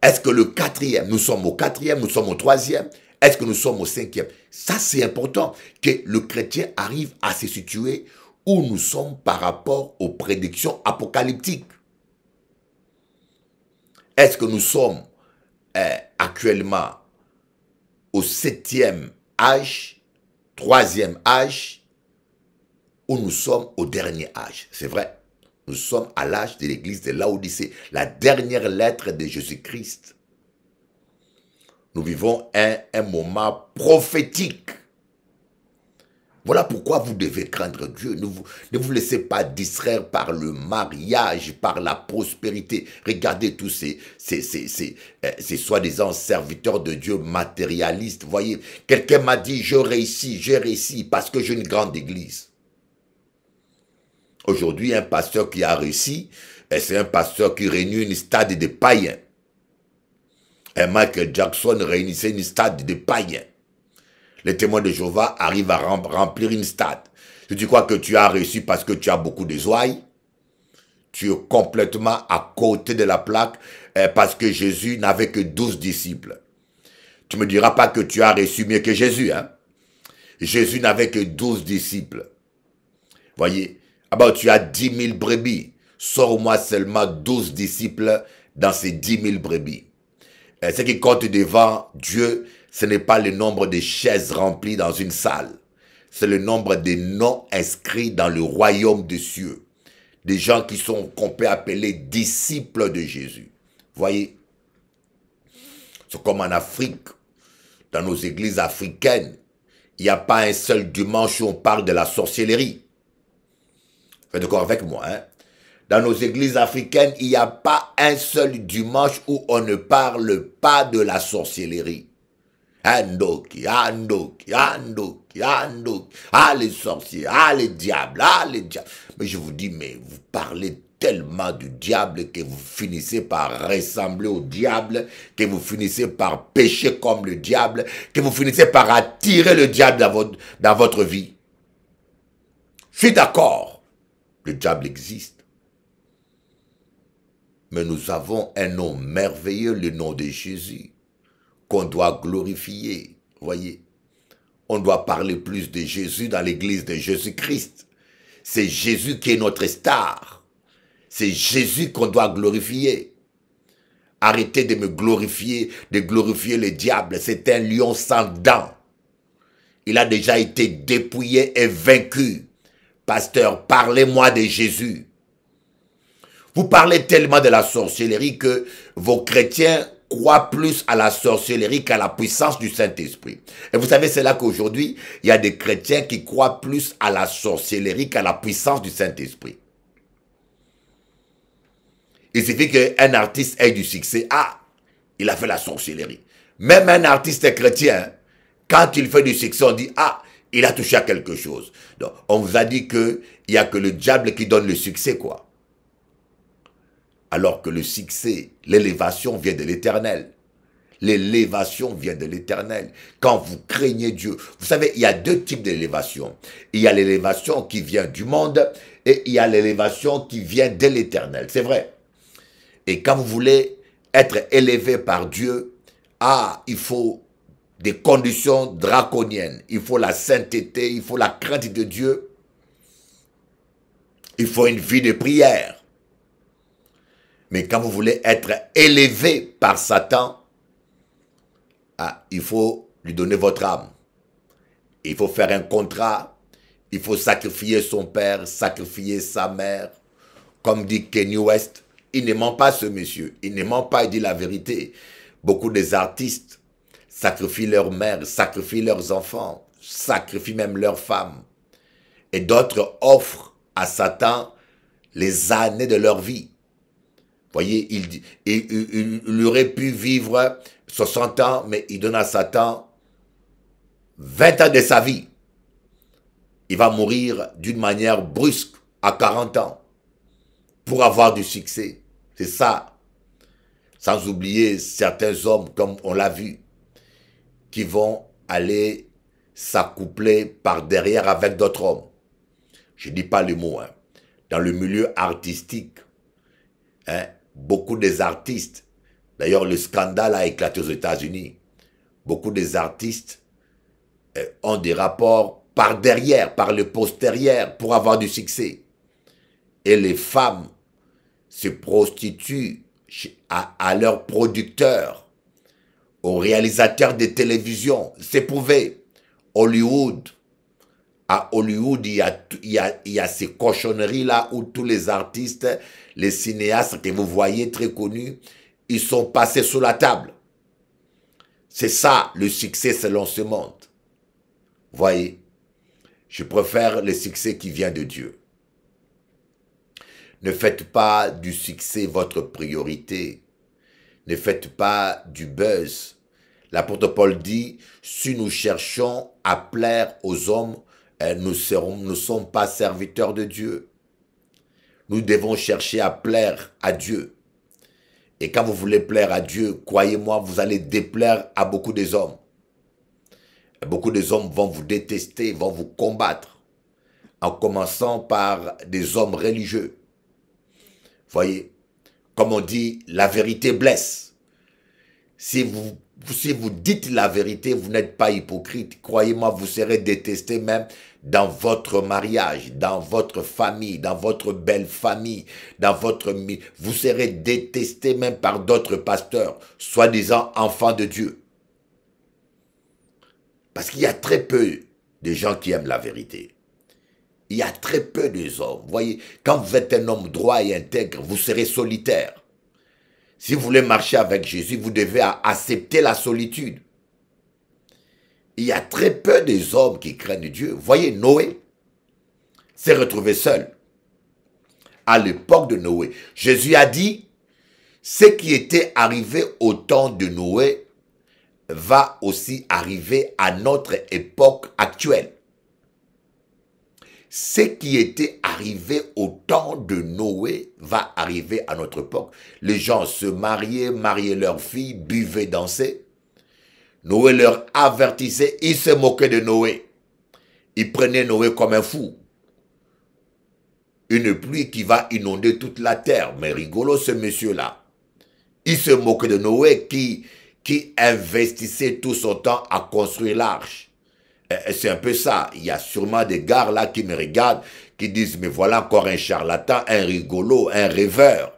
Est-ce que le quatrième, nous sommes au quatrième, nous sommes au troisième Est-ce que nous sommes au cinquième Ça, c'est important que le chrétien arrive à se situer où nous sommes par rapport aux prédictions apocalyptiques. Est-ce que nous sommes euh, actuellement au septième âge, troisième âge, où nous sommes au dernier âge. C'est vrai. Nous sommes à l'âge de l'église de l'Odyssée, la dernière lettre de Jésus-Christ. Nous vivons un moment prophétique voilà pourquoi vous devez craindre Dieu. Ne vous, ne vous laissez pas distraire par le mariage, par la prospérité. Regardez tous ces, ces, ces, ces, euh, soi-disant serviteurs de Dieu matérialistes. Voyez, quelqu'un m'a dit, je réussis, je réussi parce que j'ai une grande église. Aujourd'hui, un pasteur qui a réussi, euh, c'est un pasteur qui réunit une stade de païens. Et Michael Jackson réunissait une stade de païens les témoins de Jéhovah arrivent à remplir une stade. Si tu crois que tu as réussi parce que tu as beaucoup de ouailles, tu es complètement à côté de la plaque euh, parce que Jésus n'avait que douze disciples. Tu me diras pas que tu as reçu mieux que Jésus. Hein. Jésus n'avait que douze disciples. Voyez, ah ben, tu as dix mille brebis. Sors-moi seulement douze disciples dans ces dix mille brebis. Euh, ce qui compte devant Dieu, ce n'est pas le nombre de chaises remplies dans une salle, c'est le nombre de noms inscrits dans le royaume des cieux, des gens qui sont qu'on peut appeler disciples de Jésus. Voyez, c'est comme en Afrique, dans nos églises africaines, il n'y a pas un seul dimanche où on parle de la sorcellerie. Faites d'accord avec moi, hein? Dans nos églises africaines, il n'y a pas un seul dimanche où on ne parle pas de la sorcellerie. Andoki, Andoki, Andoki, Andoki. Ah, les sorciers, ah, les diables, ah, les diables. Mais je vous dis, mais vous parlez tellement du diable que vous finissez par ressembler au diable, que vous finissez par pécher comme le diable, que vous finissez par attirer le diable dans votre, dans votre vie. C'est d'accord, le diable existe. Mais nous avons un nom merveilleux, le nom de Jésus qu'on doit glorifier. Voyez, on doit parler plus de Jésus dans l'église de Jésus-Christ. C'est Jésus qui est notre star. C'est Jésus qu'on doit glorifier. Arrêtez de me glorifier, de glorifier le diable. C'est un lion sans dents. Il a déjà été dépouillé et vaincu. Pasteur, parlez-moi de Jésus. Vous parlez tellement de la sorcellerie que vos chrétiens croient plus à la sorcellerie qu'à la puissance du Saint-Esprit. Et vous savez, c'est là qu'aujourd'hui, il y a des chrétiens qui croient plus à la sorcellerie qu'à la puissance du Saint-Esprit. Il suffit qu'un artiste ait du succès. Ah, il a fait la sorcellerie. Même un artiste chrétien, quand il fait du succès, on dit, ah, il a touché à quelque chose. Donc, on vous a dit qu'il n'y a que le diable qui donne le succès, quoi alors que le succès, l'élévation vient de l'éternel. L'élévation vient de l'éternel. Quand vous craignez Dieu, vous savez, il y a deux types d'élévation. Il y a l'élévation qui vient du monde et il y a l'élévation qui vient de l'éternel. C'est vrai. Et quand vous voulez être élevé par Dieu, ah, il faut des conditions draconiennes. Il faut la sainteté, il faut la crainte de Dieu. Il faut une vie de prière. Mais quand vous voulez être élevé par Satan, ah, il faut lui donner votre âme. Il faut faire un contrat. Il faut sacrifier son père, sacrifier sa mère. Comme dit Kenny West, il ne ment pas ce monsieur. Il ne ment pas, il dit la vérité. Beaucoup des artistes sacrifient leur mère, sacrifient leurs enfants, sacrifient même leurs femmes. Et d'autres offrent à Satan les années de leur vie voyez, il, aurait pu vivre 60 ans, mais il donne à Satan 20 ans de sa vie. Il va mourir d'une manière brusque à 40 ans pour avoir du succès. C'est ça. Sans oublier certains hommes, comme on l'a vu, qui vont aller s'accoupler par derrière avec d'autres hommes. Je ne dis pas le mot. Hein. Dans le milieu artistique, hein, Beaucoup des artistes, d'ailleurs le scandale a éclaté aux États-Unis, beaucoup des artistes euh, ont des rapports par derrière, par le postérieur, pour avoir du succès. Et les femmes se prostituent à, leurs producteurs, aux réalisateurs de télévision. C'est prouvé. Hollywood, à Hollywood, il y a ces cochonneries-là où tous les artistes les cinéastes que vous voyez très connus, ils sont passés sous la table. C'est ça le succès selon ce monde. Voyez, je préfère le succès qui vient de Dieu. Ne faites pas du succès votre priorité. Ne faites pas du buzz. L'apôtre Paul dit, si nous cherchons à plaire aux hommes, eh, nous ne sommes pas serviteurs de Dieu. Nous devons chercher à plaire à Dieu. Et quand vous voulez plaire à Dieu, croyez-moi, vous allez déplaire à beaucoup des hommes. beaucoup des hommes vont vous détester, vont vous combattre, en commençant par des hommes religieux. Voyez, comme on dit, la vérité blesse. Si vous si vous dites la vérité, vous n'êtes pas hypocrite. Croyez-moi, vous serez détesté même dans votre mariage, dans votre famille, dans votre belle famille, dans votre... Vous serez détesté même par d'autres pasteurs, soi-disant enfants de Dieu. Parce qu'il y a très peu de gens qui aiment la vérité. Il y a très peu de hommes. Vous voyez, quand vous êtes un homme droit et intègre, vous serez solitaire. Si vous voulez marcher avec Jésus, vous devez accepter la solitude. Il y a très peu des hommes qui craignent Dieu. Voyez, Noé s'est retrouvé seul. À l'époque de Noé, Jésus a dit, ce qui était arrivé au temps de Noé va aussi arriver à notre époque actuelle ce qui était arrivé au temps de Noé va arriver à notre époque. Les gens se mariaient, mariaient leurs filles, buvaient, dansaient. Noé leur avertissait, ils se moquaient de Noé. Ils prenaient Noé comme un fou. Une pluie qui va inonder toute la terre. Mais rigolo ce monsieur-là. Il se moquait de Noé qui, qui investissait tout son temps à construire l'arche. Eh, eh, c'est un peu ça. Il y a sûrement des gars là qui me regardent, qui disent, mais voilà encore un charlatan, un rigolo, un rêveur.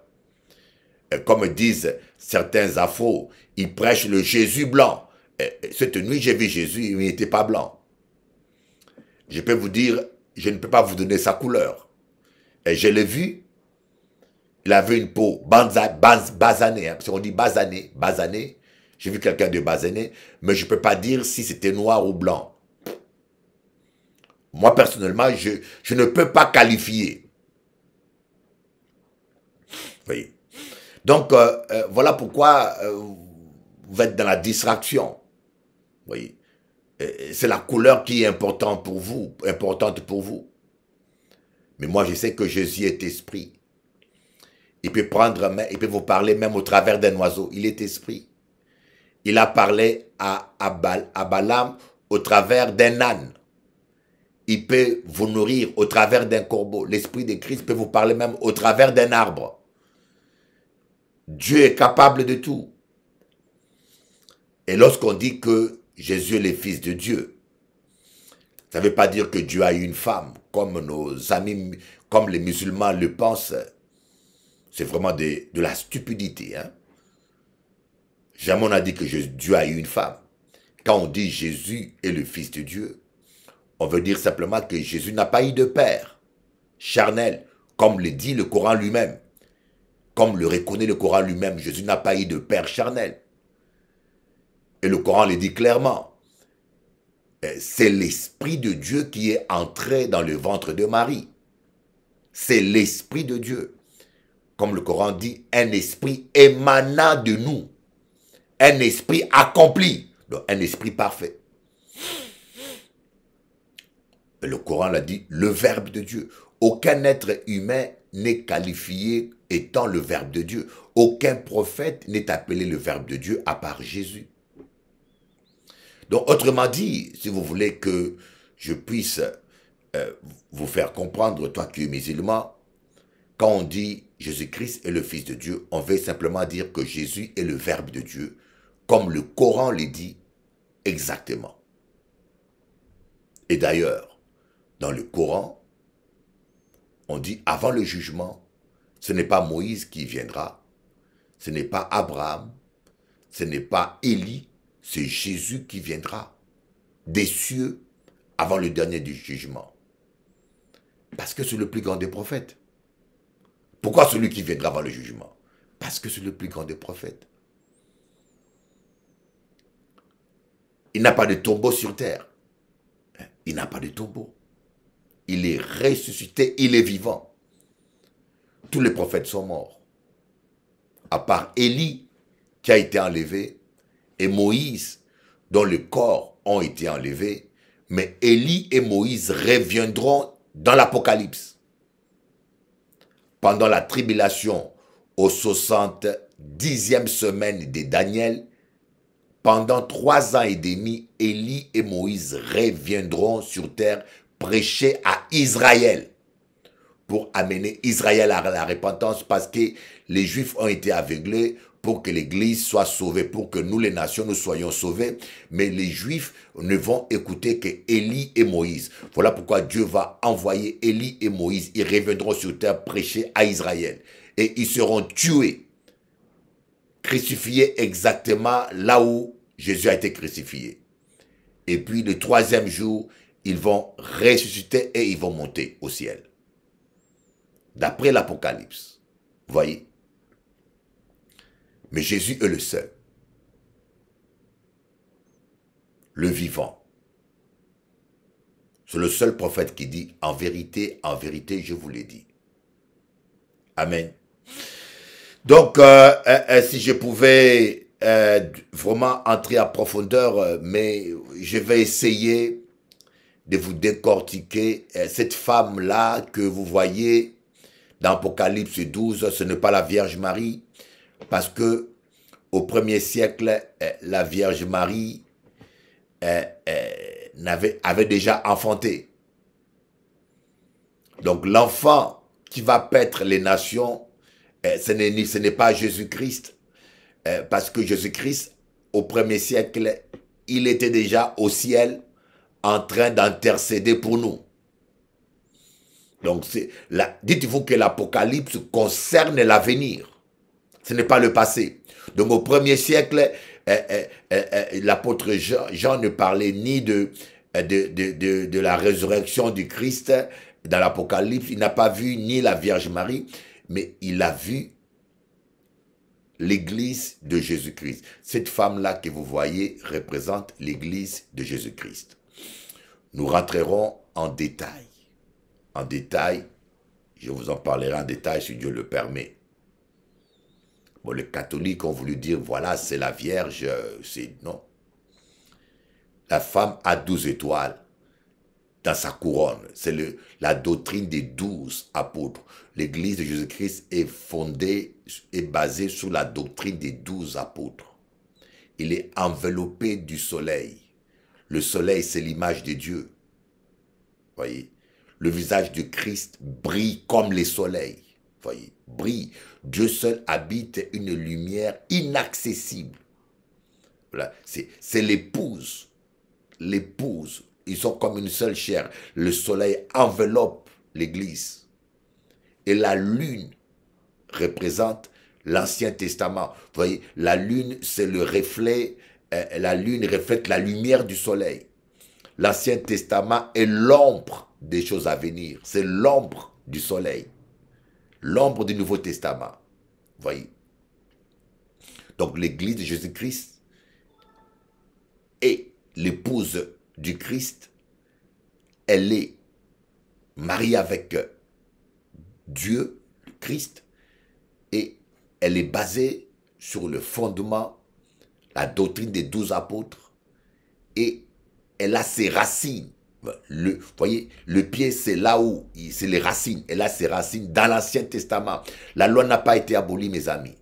Eh, comme disent certains afros, ils prêchent le Jésus blanc. cette nuit, j'ai vu Jésus, il n'était pas blanc. Je peux vous dire, je ne peux pas vous donner sa couleur. Et je l'ai vu, il avait une peau basanée, parce hein. qu'on dit basanée, basanée. J'ai vu quelqu'un de basané, mais je ne peux pas dire si c'était noir ou blanc. Moi, personnellement, je, ne peux pas qualifier. Oui. Donc, euh, euh, voilà pourquoi euh, vous êtes dans la distraction. Oui. C'est la couleur qui est importante pour vous, importante pour vous. Mais moi, je sais que Jésus est esprit. Il peut prendre, il peut vous parler même au travers d'un oiseau. Il est esprit. Il a parlé à, à, à Balaam au travers d'un âne. Il peut vous nourrir au travers d'un corbeau. L'Esprit de Christ peut vous parler même au travers d'un arbre. Dieu est capable de tout. Et lorsqu'on dit que Jésus est le Fils de Dieu, ça ne veut pas dire que Dieu a eu une femme, comme nos amis, comme les musulmans le pensent. C'est vraiment de, la stupidité. Hein. Jamais on a dit que Dieu a eu une femme. Quand on dit Jésus est le Fils de Dieu, on veut dire simplement que Jésus n'a pas eu de père charnel, comme le dit le Coran lui-même. Comme le reconnaît le Coran lui-même, Jésus n'a pas eu de père charnel. Et le Coran le dit clairement. Euh, c'est l'Esprit de Dieu qui est entré dans le ventre de Marie. C'est l'Esprit de Dieu. Comme le Coran dit, un esprit émanant de nous. Un esprit accompli. un esprit parfait le Coran l'a dit, le Verbe de Dieu. Aucun être humain n'est qualifié étant le Verbe de Dieu. Aucun prophète n'est appelé le Verbe de Dieu à part Jésus. Donc, autrement dit, si vous voulez que je puisse euh, vous faire comprendre, toi qui es musulman, quand on dit Jésus-Christ est le Fils de Dieu, on veut simplement dire que Jésus est le Verbe de Dieu, comme le Coran le dit exactement. Et d'ailleurs, dans le Coran, on dit avant le jugement, ce n'est pas Moïse qui viendra, ce n'est pas Abraham, ce n'est pas Élie, c'est Jésus qui viendra des cieux avant le dernier du jugement. Parce que c'est le plus grand des prophètes. Pourquoi celui qui viendra avant le jugement Parce que c'est le plus grand des prophètes. Il n'a pas de tombeau sur terre. Hein? Il n'a pas de tombeau il est ressuscité, il est vivant. Tous les prophètes sont morts, à part Élie qui a été enlevé et Moïse dont les corps ont été enlevés, mais Élie et Moïse reviendront dans l'Apocalypse. Pendant la tribulation, aux 70e semaine de Daniel, pendant trois ans et demi, Élie et Moïse reviendront sur terre prêcher à Israël pour amener Israël à la repentance parce que les Juifs ont été aveuglés pour que l'Église soit sauvée, pour que nous, les nations, nous soyons sauvés. Mais les Juifs ne vont écouter que Élie et Moïse. Voilà pourquoi Dieu va envoyer Élie et Moïse. Ils reviendront sur terre prêcher à Israël. Et ils seront tués, crucifiés exactement là où Jésus a été crucifié. Et puis le troisième jour, ils vont ressusciter et ils vont monter au ciel. D'après l'Apocalypse. Voyez Mais Jésus est le seul. Le vivant. C'est le seul prophète qui dit, en vérité, en vérité, je vous l'ai dit. Amen. Donc, euh, euh, euh, si je pouvais vraiment entrer à profondeur, mais je vais essayer de vous décortiquer euh, cette femme-là que vous voyez dans Apocalypse 12, ce n'est pas la Vierge Marie, parce que au premier siècle, euh, la Vierge Marie euh, avait, déjà enfanté. Donc l'enfant qui va paître les nations, ce n'est pas Jésus-Christ, parce que Jésus-Christ, au premier siècle, il était déjà au ciel, en train d'intercéder pour nous. Donc, dites-vous que l'Apocalypse concerne l'avenir. Ce n'est pas le passé. Donc, au premier siècle, eh, eh, eh, l'apôtre Jean, ne parlait ni de, de, de, de la résurrection du Christ dans l'Apocalypse. Il n'a pas vu ni la Vierge Marie, mais il a vu l'Église de Jésus-Christ. Cette femme-là que vous voyez représente l'Église de Jésus-Christ. Nous rentrerons en détail. En détail, je vous en parlerai en détail si Dieu le permet. Bon, les catholiques ont voulu dire, voilà, c'est la Vierge, c'est... Non. La femme a douze étoiles dans sa couronne. C'est la doctrine des douze apôtres. L'Église de Jésus-Christ est fondée, est basée sur la doctrine des douze apôtres. Il est enveloppé du soleil. Le soleil, c'est l'image de Dieu. Voyez Le visage de Christ brille comme les soleils. Voyez Brille. Dieu seul habite une lumière inaccessible. Voilà. C'est l'épouse. L'épouse. Ils sont comme une seule chair. Le soleil enveloppe l'Église. Et la lune représente l'Ancien Testament. voyez, la lune, c'est le reflet eh, la lune reflète la lumière du soleil. L'Ancien Testament est l'ombre des choses à venir. C'est l'ombre du soleil. L'ombre du Nouveau Testament. Voyez. Donc l'Église de Jésus-Christ est l'épouse du Christ. Elle est mariée avec Dieu, le Christ, et elle est basée sur le fondement la doctrine des douze apôtres, et elle a ses racines. Ben, le, voyez, le pied, c'est là où, c'est les racines. Elle a ses racines dans l'Ancien Testament. La loi n'a pas été abolie, mes amis.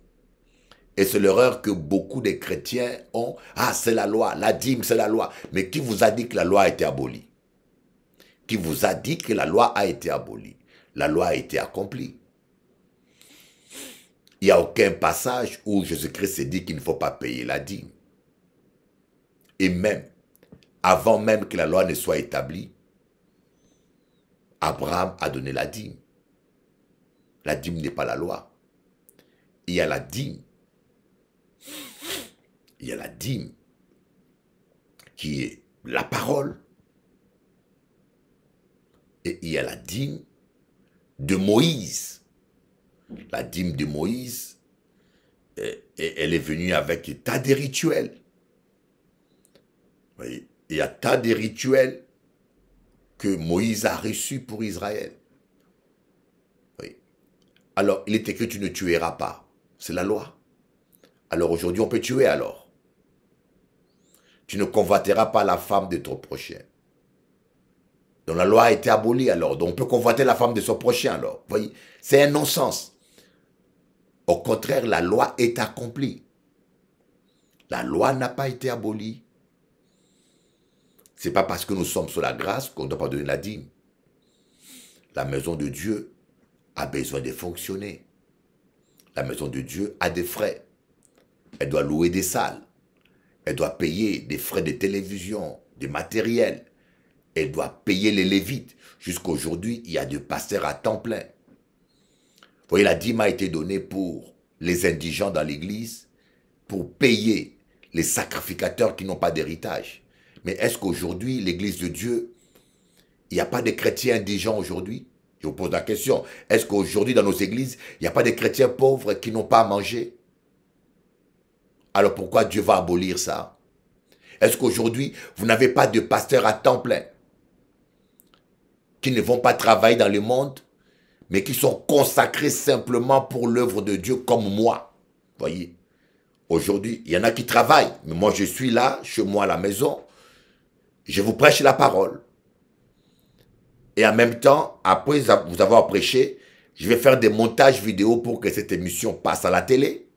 Et c'est l'erreur que beaucoup de chrétiens ont. Ah, c'est la loi, la dîme, c'est la loi. Mais qui vous a dit que la loi a été abolie Qui vous a dit que la loi a été abolie La loi a été accomplie. Il n'y a aucun passage où Jésus-Christ s'est dit qu'il ne faut pas payer la dîme. Et même, avant même que la loi ne soit établie, Abraham a donné la dîme. La dîme n'est pas la loi. Il y a la dîme. Il y a la dîme qui est la parole. Et il y a la dîme de Moïse la dîme de Moïse, et, eh, eh, elle est venue avec tas de rituels. voyez, il y a tas de rituels que Moïse a reçus pour Israël. Oui. Alors, il était que tu ne tueras pas. C'est la loi. Alors aujourd'hui, on peut tuer alors. Tu ne convoiteras pas la femme de ton prochain. Donc la loi a été abolie alors. Donc on peut convoiter la femme de son prochain alors. voyez, c'est un non-sens. Au contraire, la loi est accomplie. La loi n'a pas été abolie. Ce n'est pas parce que nous sommes sous la grâce qu'on ne doit pas donner la dîme. La maison de Dieu a besoin de fonctionner. La maison de Dieu a des frais. Elle doit louer des salles. Elle doit payer des frais de télévision, des matériels. Elle doit payer les lévites. Jusqu'aujourd'hui, il y a des pasteurs à temps plein. Vous voyez, la dîme a été donnée pour les indigents dans l'Église, pour payer les sacrificateurs qui n'ont pas d'héritage. Mais est-ce qu'aujourd'hui, l'Église de Dieu, il n'y a pas de chrétiens indigents aujourd'hui Je vous pose la question. Est-ce qu'aujourd'hui, dans nos églises, il n'y a pas de chrétiens pauvres qui n'ont pas à manger Alors pourquoi Dieu va abolir ça Est-ce qu'aujourd'hui, vous n'avez pas de pasteurs à temps plein qui ne vont pas travailler dans le monde mais qui sont consacrés simplement pour l'œuvre de Dieu comme moi. Voyez, aujourd'hui, il y en a qui travaillent, mais moi je suis là, chez moi à la maison, je vous prêche la parole. Et en même temps, après vous avoir prêché, je vais faire des montages vidéo pour que cette émission passe à la télé.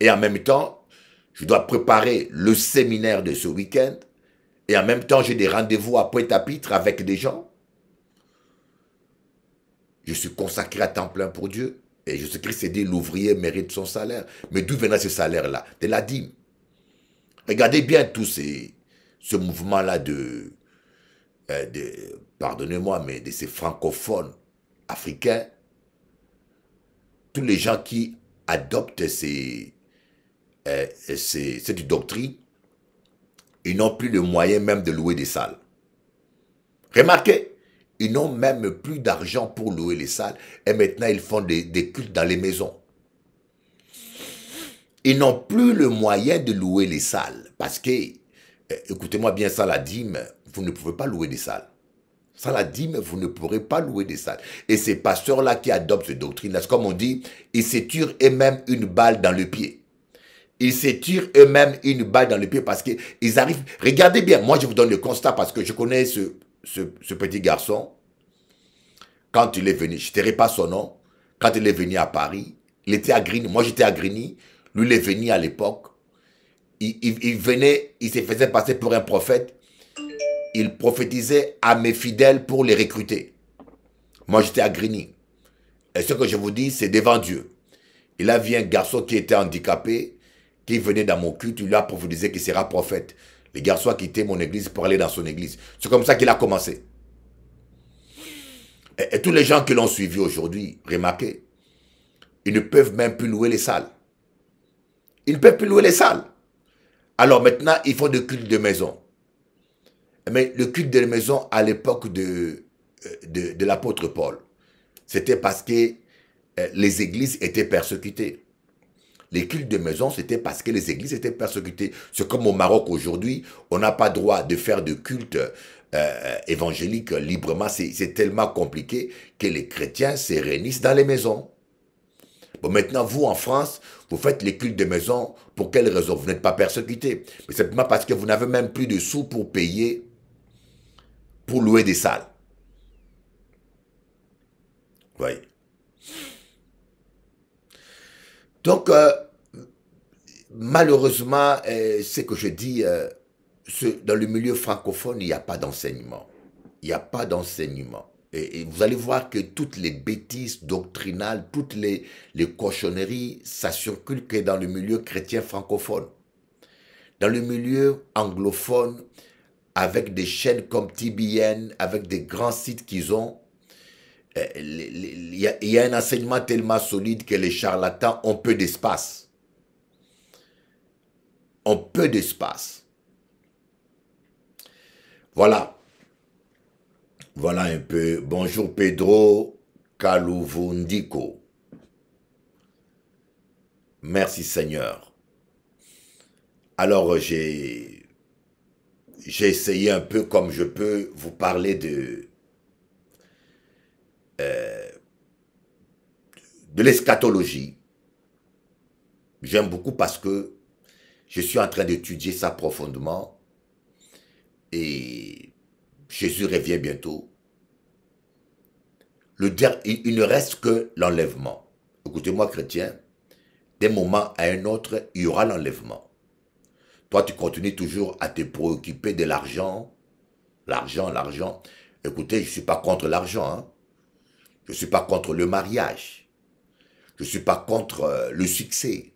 Et en même temps, je dois préparer le séminaire de ce week-end. Et en même temps, j'ai des rendez-vous après pitre avec des gens. Je suis consacré à temps plein pour Dieu. Et Jésus-Christ s'est dit, l'ouvrier mérite son salaire. Mais d'où venait ce salaire-là De la dîme. Regardez bien tout ces, ce mouvement-là de, euh, pardonnez-moi, mais de ces francophones africains. Tous les gens qui adoptent ces, euh, ces, cette doctrine, ils n'ont plus le moyen même de louer des salles. Remarquez, ils n'ont même plus d'argent pour louer les salles et maintenant ils font des, cultes dans les maisons. Ils n'ont plus le moyen de louer les salles parce que, eh, écoutez-moi bien, ça la dîme, vous ne pouvez pas louer des salles. Ça la dîme, vous ne pourrez pas louer des salles. Et ces pasteurs-là qui adoptent cette doctrine, là, comme on dit, ils se eux-mêmes une balle dans le pied. Ils se eux-mêmes une balle dans le pied parce qu'ils arrivent. Regardez bien, moi je vous donne le constat parce que je connais ce, ce, petit garçon, quand il est venu, je ne dirai pas son nom, quand il est venu à Paris, il était à Grigny, moi j'étais à Grigny, lui il est venu à l'époque, il, il, venait, il se faisait passer pour un prophète, il prophétisait à mes fidèles pour les recruter. Moi j'étais à Grigny. Et ce que je vous dis, c'est devant Dieu. Il a vu un garçon qui était handicapé, qui venait dans mon culte, il lui a prophétisé qu'il sera prophète. Les garçons a mon église pour aller dans son église. C'est comme ça qu'il a commencé. Et, tous les gens qui l'ont suivi aujourd'hui, remarquez, ils ne peuvent même plus louer les salles. Ils ne peuvent plus louer les salles. Alors maintenant, ils font des cultes de maison. Mais le culte de maison à l'époque euh, de, de l'apôtre Paul, c'était parce que euh, les églises étaient persécutées. Les cultes de maison, c'était parce que les églises étaient persécutées. C'est comme au Maroc aujourd'hui, on n'a pas droit de faire de culte euh, évangélique librement. C'est tellement compliqué que les chrétiens se réunissent dans les maisons. Bon, maintenant, vous, en France, vous faites les cultes de maison. Pour quelle raison Vous n'êtes pas persécutés. Mais simplement parce que vous n'avez même plus de sous pour payer, pour louer des salles. voyez Donc, euh, malheureusement, euh, ce que je dis, euh, dans le milieu francophone, il n'y a pas d'enseignement. Il n'y a pas d'enseignement. Et, vous allez voir que toutes les bêtises doctrinales, toutes les, les cochonneries, ça circule que dans le milieu chrétien francophone. Dans le milieu anglophone, avec des chaînes comme TBN, avec des grands sites qu'ils ont, euh, il y, a, un enseignement tellement solide que les charlatans ont peu d'espace. Ont peu d'espace. Voilà. Voilà un peu. Bonjour Pedro Kaluvundiko. Merci Seigneur. Alors j'ai essayé un peu comme je peux vous parler de, euh, de l'eschatologie. J'aime beaucoup parce que je suis en train d'étudier ça profondément et Jésus revient bientôt. Le, il ne reste que l'enlèvement. Écoutez-moi, chrétien, d'un moment à un autre, il y aura l'enlèvement. Toi, tu continues toujours à te préoccuper de l'argent, l'argent, l'argent. Écoutez, je ne suis pas contre l'argent, hein? Je ne suis pas contre le mariage. Je ne suis pas contre euh, le succès.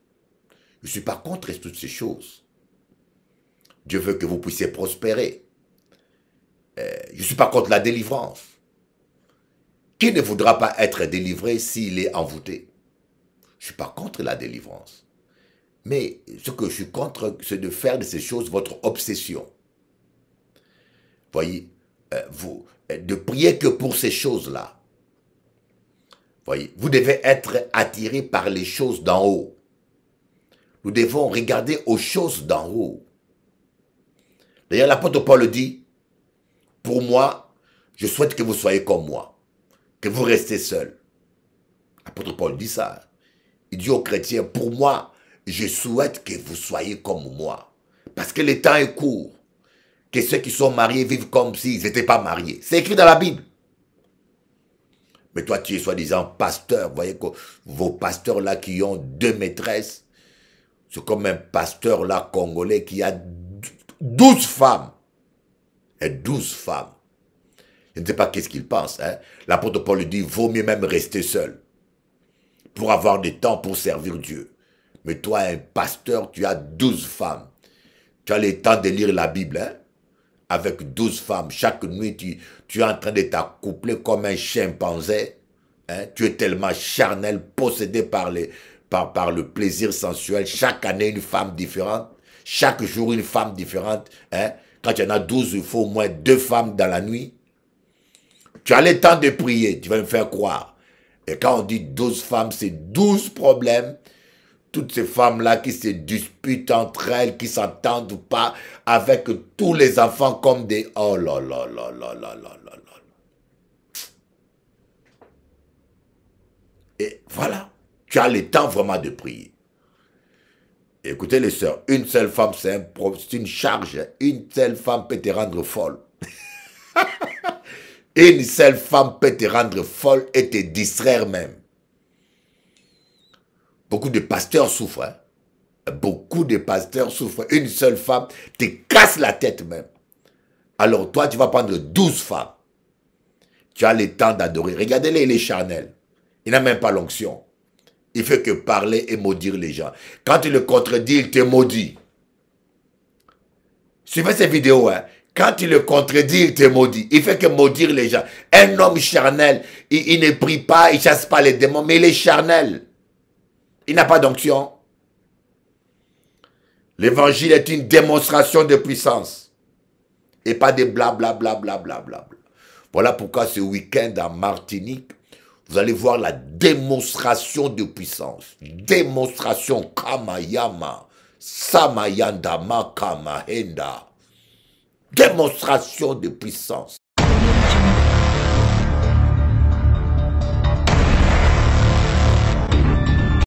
Je ne suis pas contre toutes ces choses. Dieu veut que vous puissiez prospérer. Euh, je ne suis pas contre la délivrance. Qui ne voudra pas être délivré s'il est envoûté Je ne suis pas contre la délivrance. Mais ce que je suis contre, c'est de faire de ces choses votre obsession. Voyez, euh, vous, de prier que pour ces choses-là vous devez être attiré par les choses d'en haut. Nous devons regarder aux choses d'en haut. D'ailleurs, l'apôtre Paul dit, pour moi, je souhaite que vous soyez comme moi, que vous restez seul. L'apôtre Paul dit ça. Il dit aux chrétiens, pour moi, je souhaite que vous soyez comme moi. Parce que le temps est court. Que ceux qui sont mariés vivent comme s'ils n'étaient pas mariés. C'est écrit dans la Bible. Mais toi, tu es soi-disant pasteur. Vous voyez que vos pasteurs-là qui ont deux maîtresses, c'est comme un pasteur-là congolais qui a douze femmes. Et douze femmes. Je ne sais pas qu'est-ce qu'il pense. Hein. L'apôtre Paul lui dit, vaut mieux même rester seul pour avoir des temps pour servir Dieu. Mais toi, un pasteur, tu as douze femmes. Tu as le temps de lire la Bible. Hein avec douze femmes. Chaque nuit, tu, tu es en train de t'accoupler comme un chimpanzé. Hein? Tu es tellement charnel, possédé par, les, par, par le plaisir sensuel. Chaque année, une femme différente. Chaque jour, une femme différente. Hein? Quand tu en as douze, il faut au moins deux femmes dans la nuit. Tu as le temps de prier, tu vas me faire croire. Et quand on dit douze femmes, c'est douze problèmes toutes ces femmes-là qui se disputent entre elles, qui s'entendent pas avec tous les enfants comme des... Oh là là là là là là là là. Et voilà, tu as le temps vraiment de prier. Écoutez les sœurs, une seule femme, c'est une charge. Une seule femme peut te rendre folle. une seule femme peut te rendre folle et te distraire même. Beaucoup de pasteurs souffrent. Hein. Beaucoup de pasteurs souffrent. Une seule femme te casse la tête même. Alors toi, tu vas prendre 12 femmes. Tu as le temps d'adorer. Regardez-les, il est charnel. Il n'a même pas l'onction. Il fait que parler et maudire les gens. Quand il le contredit, il te maudit. Suivez ces vidéos. Hein. Quand il le contredit, il te maudit. Il fait que maudire les gens. Un homme charnel, il, ne prie pas, il chasse pas les démons, mais il est charnel. Il n'a pas d'onction. L'évangile est une démonstration de puissance. Et pas de blablabla. Bla, bla, bla, voilà pourquoi ce week-end en Martinique, vous allez voir la démonstration de puissance. Démonstration Kamayama. Samayandama Kamahenda. Démonstration de puissance.